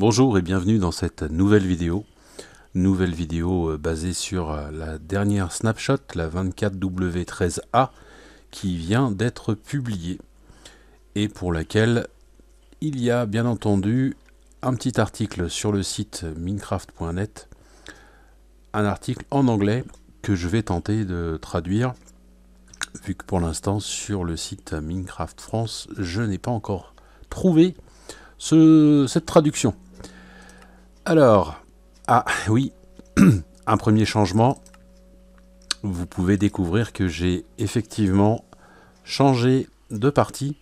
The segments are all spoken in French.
Bonjour et bienvenue dans cette nouvelle vidéo. Nouvelle vidéo euh, basée sur euh, la dernière snapshot, la 24W13A, qui vient d'être publiée et pour laquelle il y a bien entendu un petit article sur le site minecraft.net, un article en anglais que je vais tenter de traduire vu que pour l'instant sur le site Minecraft France je n'ai pas encore trouvé cette traduction. Alors, ah oui, un premier changement. Vous pouvez découvrir que j'ai effectivement changé de partie.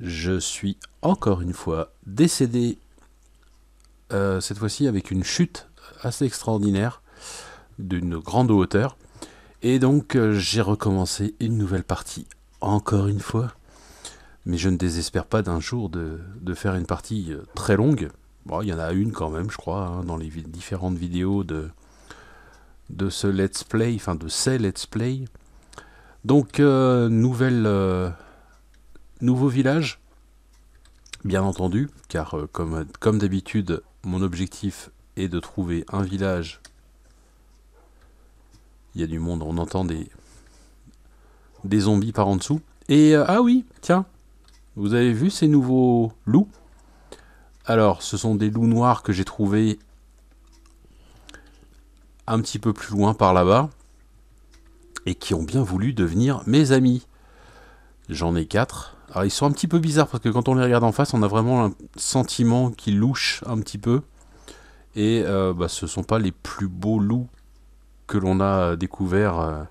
Je suis encore une fois décédé, euh, cette fois-ci avec une chute assez extraordinaire d'une grande hauteur. Et donc euh, j'ai recommencé une nouvelle partie, encore une fois. Mais je ne désespère pas d'un jour de faire une partie euh, très longue. Bon, il y en a une quand même, je crois, hein, dans les différentes vidéos de, de ce let's play, enfin de ces let's play. Donc, euh, nouvelle, euh, nouveau village, bien entendu, car euh, comme, comme d'habitude, mon objectif est de trouver un village. Il y a du monde, on entend des, des zombies par en dessous. Et ah oui, tiens, vous avez vu ces nouveaux loups alors, ce sont des loups noirs que j'ai trouvés un petit peu plus loin par là-bas et qui ont bien voulu devenir mes amis. J'en ai quatre. Alors, ils sont un petit peu bizarres parce que quand on les regarde en face, on a vraiment un sentiment qu'ils louchent un petit peu. Et euh, bah, ce ne sont pas les plus beaux loups que l'on a euh, découverts euh,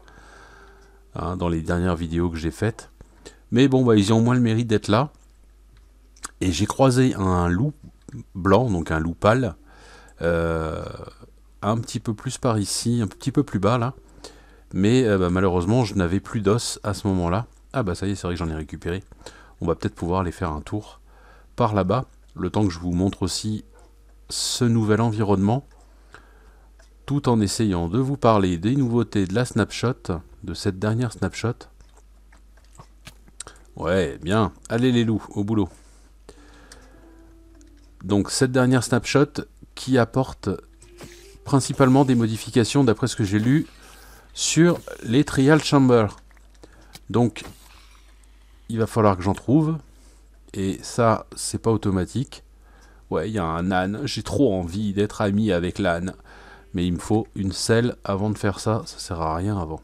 hein, dans les dernières vidéos que j'ai faites. Mais bon, bah, ils ont au moins le mérite d'être là. Et j'ai croisé un loup blanc, donc un loup pâle, euh, un petit peu plus par ici, un petit peu plus bas là. Mais euh, bah, malheureusement, je n'avais plus d'os à ce moment-là. Ah bah ça y est, c'est vrai que j'en ai récupéré. On va peut-être pouvoir aller faire un tour par là-bas. Le temps que je vous montre aussi ce nouvel environnement. Tout en essayant de vous parler des nouveautés de la snapshot. De cette dernière snapshot. Ouais, bien. Allez les loups, au boulot. Donc cette dernière snapshot qui apporte principalement des modifications, d'après ce que j'ai lu, sur les trial chambers. Donc il va falloir que j'en trouve. Et ça, c'est pas automatique. Ouais, il y a un âne. J'ai trop envie d'être ami avec l'âne. Mais il me faut une selle avant de faire ça. Ça sert à rien avant.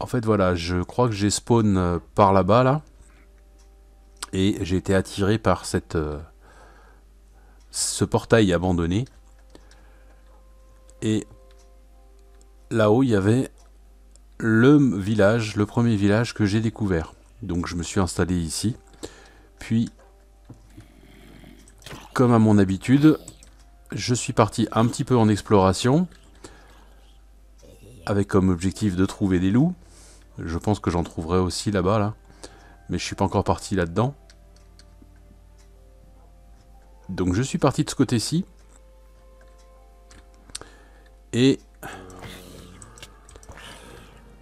En fait, voilà, je crois que j'ai spawn euh, par là-bas, là. Et j'ai été attiré par cette, euh, ce portail abandonné. Et là-haut, il y avait le village, le premier village que j'ai découvert. Donc je me suis installé ici. Puis, comme à mon habitude, je suis parti un petit peu en exploration. Avec comme objectif de trouver des loups. Je pense que j'en trouverai aussi là-bas, là. -bas, là. Mais je suis pas encore parti là-dedans. Donc je suis parti de ce côté-ci. Et...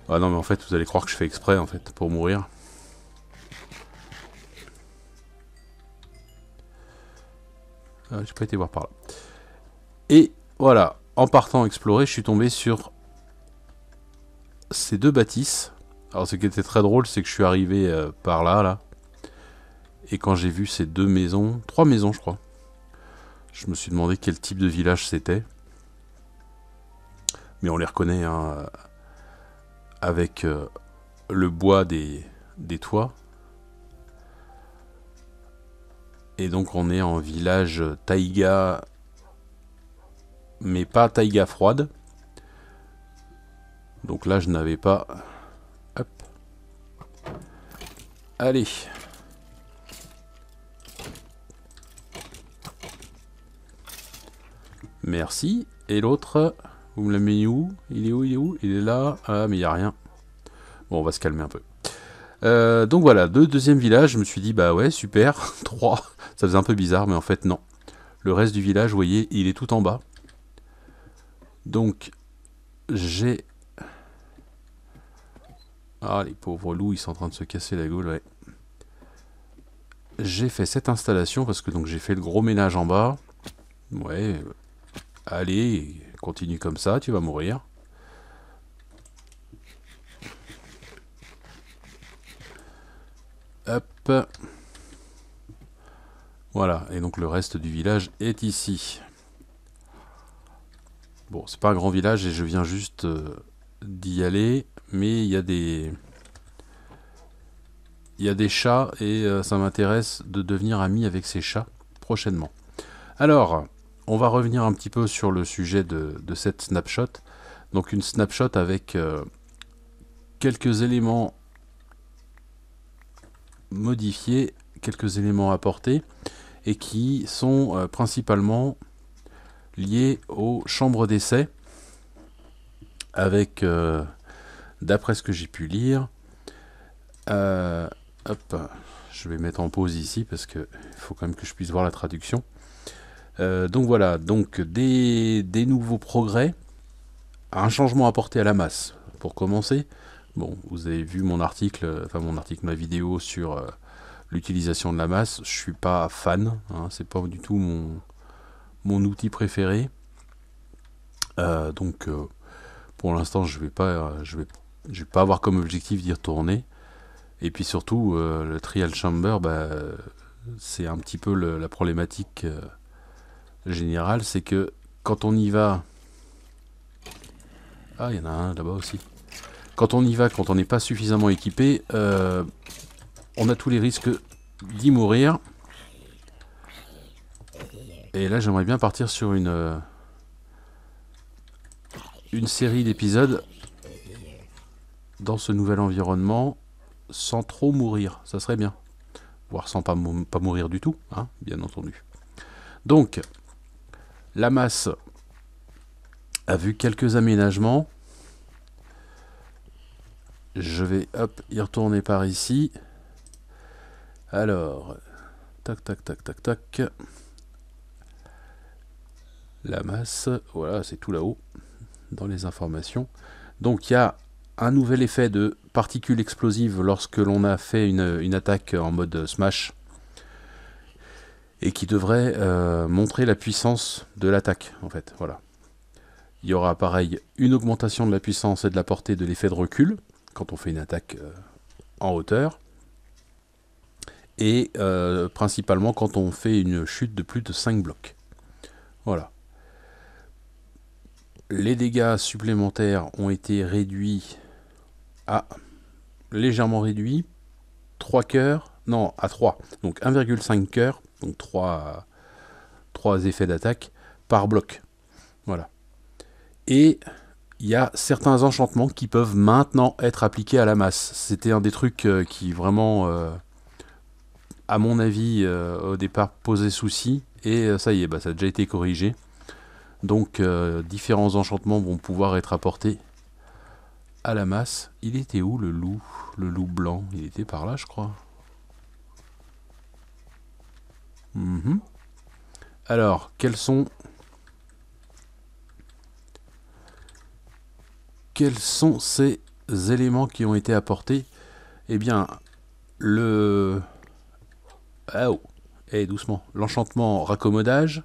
Ah non mais en fait vous allez croire que je fais exprès en fait pour mourir. Ah, J'ai pas été voir par là. Et voilà, en partant explorer, je suis tombé sur ces deux bâtisses alors ce qui était très drôle, c'est que je suis arrivé euh, par là, là. Et quand j'ai vu ces deux maisons, trois maisons je crois, je me suis demandé quel type de village c'était. Mais on les reconnaît hein, euh, avec euh, le bois des, des toits. Et donc on est en village taïga, mais pas taïga froide. Donc là je n'avais pas Allez. Merci. Et l'autre, vous me l'avez où Il est où Il est où Il est là. Ah, mais il n'y a rien. Bon, on va se calmer un peu. Euh, donc voilà, deuxième village, je me suis dit, bah ouais, super, 3, ça faisait un peu bizarre, mais en fait, non. Le reste du village, vous voyez, il est tout en bas. Donc, j'ai ah, les pauvres loups, ils sont en train de se casser la gueule, ouais. J'ai fait cette installation parce que donc j'ai fait le gros ménage en bas. Ouais, allez, continue comme ça, tu vas mourir. Hop. Voilà, et donc le reste du village est ici. Bon, c'est pas un grand village et je viens juste euh, d'y aller mais il y a des il y a des chats et euh, ça m'intéresse de devenir ami avec ces chats prochainement. Alors, on va revenir un petit peu sur le sujet de, cette snapshot. Donc une snapshot avec euh, quelques éléments modifiés, quelques éléments apportés et qui sont euh, principalement liés aux chambres d'essai avec d'après ce que j'ai pu lire, euh, je vais mettre en pause ici parce qu'il faut quand même que je puisse voir la traduction. Euh, donc voilà, donc des, nouveaux progrès, un changement apporté à la masse. Pour commencer, bon, vous avez vu mon article, enfin mon article, ma vidéo sur euh, l'utilisation de la masse. Je suis pas fan, hein, c'est pas du tout mon, mon outil préféré. donc pour l'instant, je vais pas, je vais je vais pas avoir comme objectif d'y retourner. Et puis surtout, euh, le trial chamber, bah, c'est un petit peu la problématique euh, générale, c'est que quand on y va... Ah, il y en a un là-bas aussi. Quand on y va, quand on n'est pas suffisamment équipé, euh, on a tous les risques d'y mourir. Et là, j'aimerais bien partir sur une, une série d'épisodes dans ce nouvel environnement sans trop mourir, ça serait bien. Voire sans pas, mourir du tout, hein, bien entendu. Donc, la masse a vu quelques aménagements. Je vais hop, y retourner par ici. Alors, tac, tac, tac, tac, tac. La masse, voilà, c'est tout là-haut, dans les informations. Donc il y a un nouvel effet de particules explosives lorsque l'on a fait une, attaque en mode smash et qui devrait euh, montrer la puissance de l'attaque en fait voilà il y aura pareil une augmentation de la puissance et de la portée de l'effet de recul quand on fait une attaque euh, en hauteur et euh, principalement quand on fait une chute de plus de 5 blocs voilà les dégâts supplémentaires ont été réduits à légèrement réduit, 3 cœurs, non, à 3, donc 1,5 cœur, donc 3, 3 effets d'attaque par bloc. Voilà. Et il y a certains enchantements qui peuvent maintenant être appliqués à la masse. C'était un des trucs euh, qui vraiment, euh, à mon avis, euh, au départ posait souci. Et ça y est, bah, ça a déjà été corrigé. Donc différents enchantements vont pouvoir être apportés à la masse. Il était où le loup Le loup blanc Il était par là, je crois. Mhm. Alors, quels sont... Quels sont ces éléments qui ont été apportés Eh bien, le... Ah, oh et eh, doucement. L'enchantement raccommodage.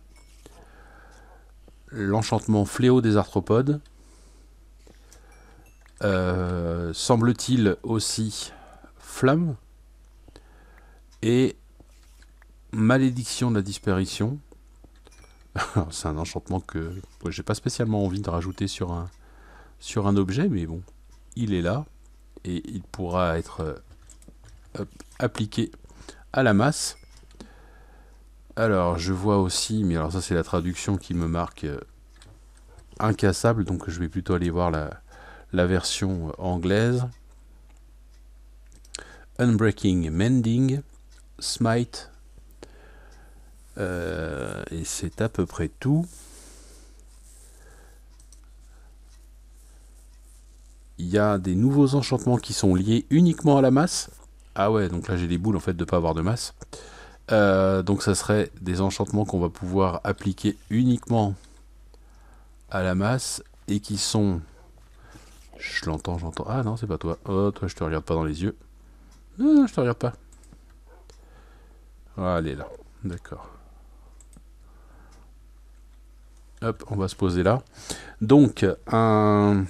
L'enchantement fléau des arthropodes euh, semble-t-il aussi Flamme et Malédiction de la disparition. C'est un enchantement que j'ai pas spécialement envie de rajouter sur un, sur un objet, mais bon, il est là et il pourra être euh, appliqué à la masse. Alors, je vois aussi, mais alors ça c'est la traduction qui me marque euh, incassable, donc je vais plutôt aller voir la, la version anglaise. Unbreaking Mending, Smite, euh, et c'est à peu près tout. Il y a des nouveaux enchantements qui sont liés uniquement à la masse. Ah ouais, donc là j'ai des boules en fait de pas avoir de masse. Euh, donc ça serait des enchantements qu'on va pouvoir appliquer uniquement à la masse et qui sont je l'entends, j'entends. Ah non, c'est pas toi. Oh, toi, je te regarde pas dans les yeux. Non, non, je te regarde pas. Allez ah, là. D'accord. Hop, on va se poser là. Donc, un,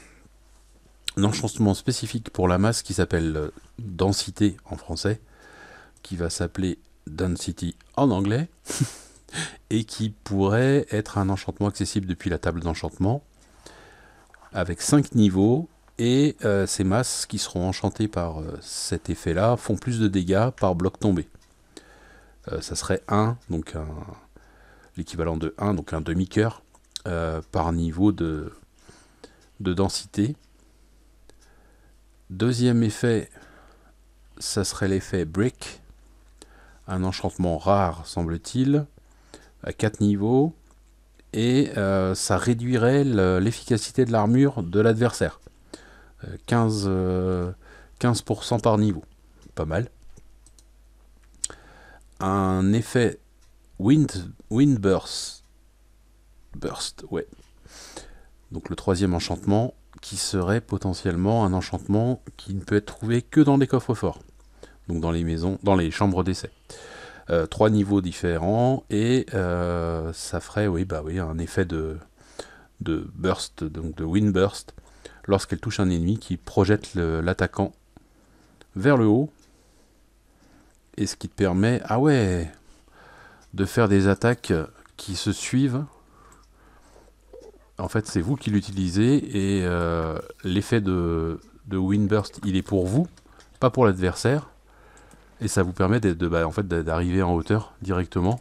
un enchantement spécifique pour la masse qui s'appelle euh, densité en français, qui va s'appeler density en anglais, et qui pourrait être un enchantement accessible depuis la table d'enchantement, avec 5 niveaux, et euh, ces masses qui seront enchantées par euh, cet effet-là font plus de dégâts par bloc tombé. Euh, ça serait 1, donc l'équivalent de 1, donc un demi coeur par niveau de, de densité. Deuxième effet, ça serait l'effet Brick, un enchantement rare, semble-t-il, à 4 niveaux, et ça réduirait l'efficacité de l'armure de l'adversaire. 15, 15% euh, par niveau. Pas mal. Un effet wind, wind burst. Burst, ouais. Donc le troisième enchantement qui serait potentiellement un enchantement qui ne peut être trouvé que dans des coffres forts. Donc dans les maisons, dans les chambres d'essai. Euh, trois niveaux différents et euh, ça ferait oui bah oui un effet de, de burst donc de wind burst lorsqu'elle touche un ennemi qui projette l'attaquant vers le haut. Et ce qui te permet, ah ouais, de faire des attaques qui se suivent. En fait, c'est vous qui l'utilisez et euh, l'effet de, de Windburst, il est pour vous, pas pour l'adversaire. Et ça vous permet d'arriver bah, en, fait, en hauteur directement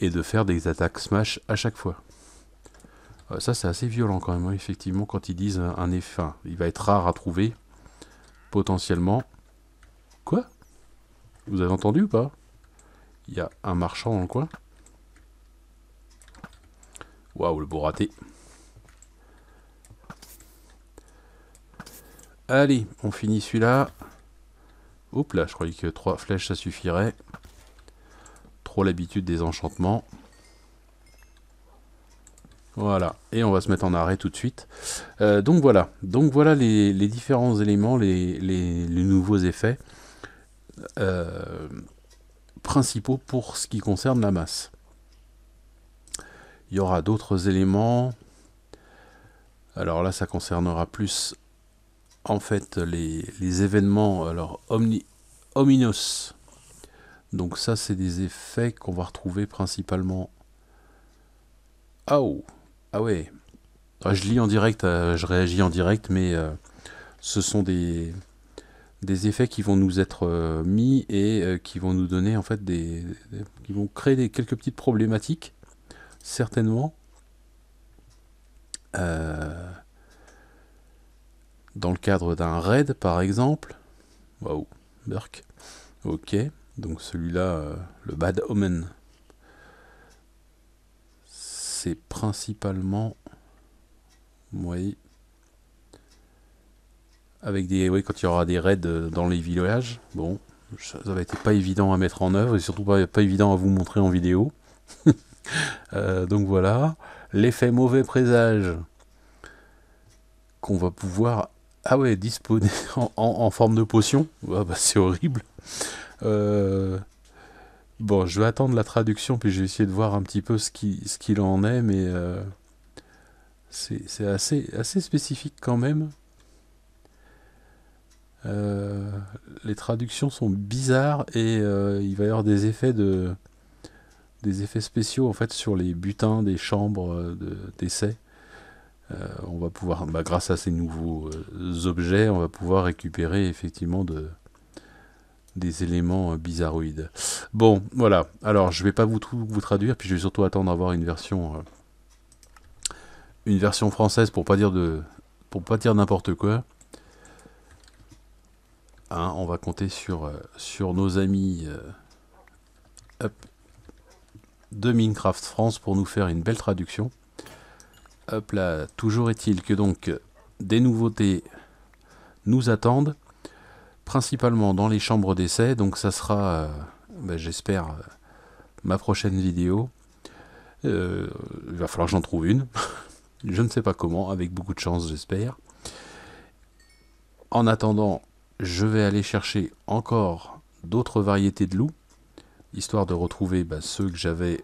et de faire des attaques smash à chaque fois. Euh, ça, c'est assez violent quand même, hein, effectivement, quand ils disent un effet. Il va être rare à trouver, potentiellement. Quoi Vous avez entendu ou pas Il y a un marchand dans le coin. Waouh, le beau raté. Allez, on finit celui-là. Oups là, je croyais que trois flèches ça suffirait. Trop l'habitude des enchantements. Voilà, et on va se mettre en arrêt tout de suite. Euh, donc voilà, donc voilà les, différents éléments, les, nouveaux effets euh, principaux pour ce qui concerne la masse. Il y aura d'autres éléments. Alors là, ça concernera plus en fait les, événements alors omni, ominos. Donc ça, c'est des effets qu'on va retrouver principalement. à ah, oh ah ouais. Ah, je lis en direct, euh, je réagis en direct, mais euh, ce sont des, effets qui vont nous être euh, mis et qui vont nous donner en fait des, qui vont créer des, quelques petites problématiques, certainement. dans le cadre d'un raid, par exemple. Waouh, Burke. Ok, donc celui-là, le Bad Omen c'est principalement, vous voyez, avec des, oui, quand il y aura des raids euh, dans les villages, bon, ça va été pas évident à mettre en œuvre et surtout pas, évident à vous montrer en vidéo. Euh, donc voilà, l'effet mauvais présage qu'on va pouvoir, ah ouais, disposer en, forme de potion, ah bah, c'est horrible. Euh, Bon, je vais attendre la traduction, puis je vais essayer de voir un petit peu ce qu'il ce qu'il en est, mais euh, c'est assez, assez spécifique quand même. Euh, les traductions sont bizarres et euh, il va y avoir des effets de des effets spéciaux en fait sur les butins des chambres d'essai. on va pouvoir, bah, grâce à ces nouveaux objets, on va pouvoir récupérer effectivement de, des éléments euh, bizarroïdes. Bon, voilà. Alors, je vais pas vous, tout, vous traduire, puis je vais surtout attendre d'avoir une version, euh, une version française pour pas dire de, pour pas dire n'importe quoi. Hein, on va compter sur, euh, sur nos amis de Minecraft France pour nous faire une belle traduction. Hop là, toujours est-il que donc des nouveautés nous attendent principalement dans les chambres d'essai, donc ça sera, euh, ben, j'espère, euh, ma prochaine vidéo. Euh, il va falloir que j'en trouve une. je ne sais pas comment, avec beaucoup de chance, j'espère. En attendant, je vais aller chercher encore d'autres variétés de loups, histoire de retrouver ben, ceux que j'avais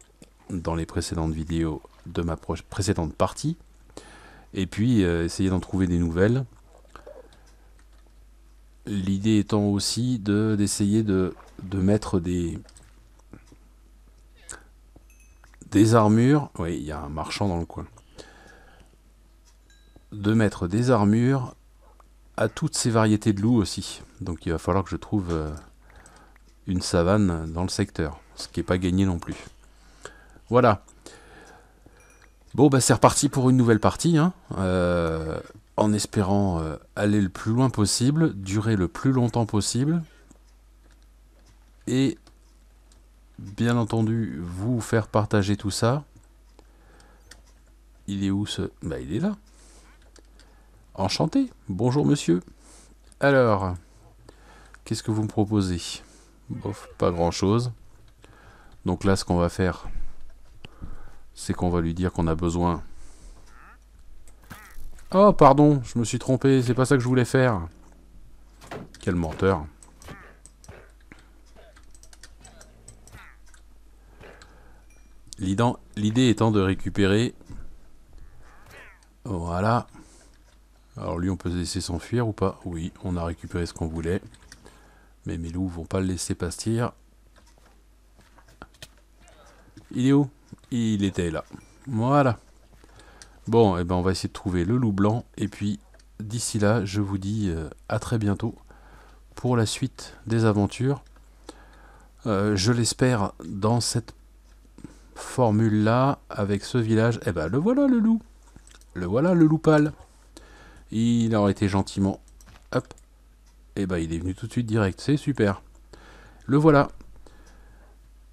dans les précédentes vidéos de ma précédente partie, et puis essayer d'en trouver des nouvelles L'idée étant aussi d'essayer de, mettre des, armures. Oui, il y a un marchand dans le coin. De mettre des armures à toutes ces variétés de loups aussi. Donc il va falloir que je trouve euh, une savane dans le secteur. Ce qui n'est pas gagné non plus. Voilà. Bon, bah c'est reparti pour une nouvelle partie. Hein. Euh, en espérant euh, aller le plus loin possible, durer le plus longtemps possible, et bien entendu vous faire partager tout ça. Il est où ce... Bah il est là. Enchanté. Bonjour monsieur. Alors, qu'est-ce que vous me proposez Bof, pas grand-chose. Donc là, ce qu'on va faire, c'est qu'on va lui dire qu'on a besoin Oh, pardon, je me suis trompé, c'est pas ça que je voulais faire. Quel menteur. L'idée étant de récupérer... Voilà. Alors lui, on peut se laisser s'enfuir ou pas Oui, on a récupéré ce qu'on voulait. Mais mes loups vont pas le laisser pastir. Il est où Il était là. Voilà. Bon, eh ben on va essayer de trouver le loup blanc. Et puis d'ici là, je vous dis euh, à très bientôt pour la suite des aventures. Euh, je l'espère dans cette formule là, avec ce village. Eh ben le voilà le loup. Le voilà le loup pâle. Il aurait été gentiment. Hop. Eh ben il est venu tout de suite direct. C'est super. Le voilà.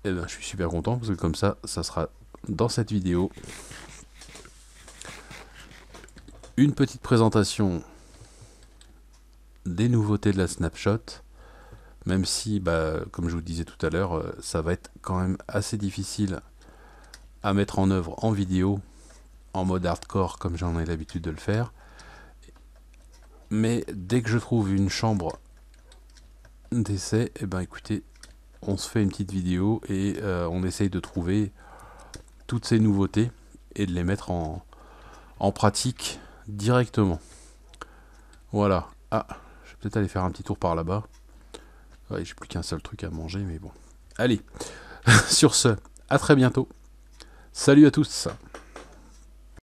Eh ben je suis super content parce que comme ça, ça sera dans cette vidéo une petite présentation des nouveautés de la snapshot, même si, bah, comme je vous disais tout à l'heure, euh, ça va être quand même assez difficile à mettre en œuvre en vidéo, en mode hardcore comme j'en ai l'habitude de le faire. Mais dès que je trouve une chambre d'essai, et eh ben écoutez, on se fait une petite vidéo et euh, on essaye de trouver toutes ces nouveautés et de les mettre en pratique directement. Voilà. Ah, je vais peut-être aller faire un petit tour par là-bas. j'ai plus qu'un seul truc à manger, mais bon. Allez, sur ce, à très bientôt. Salut à tous.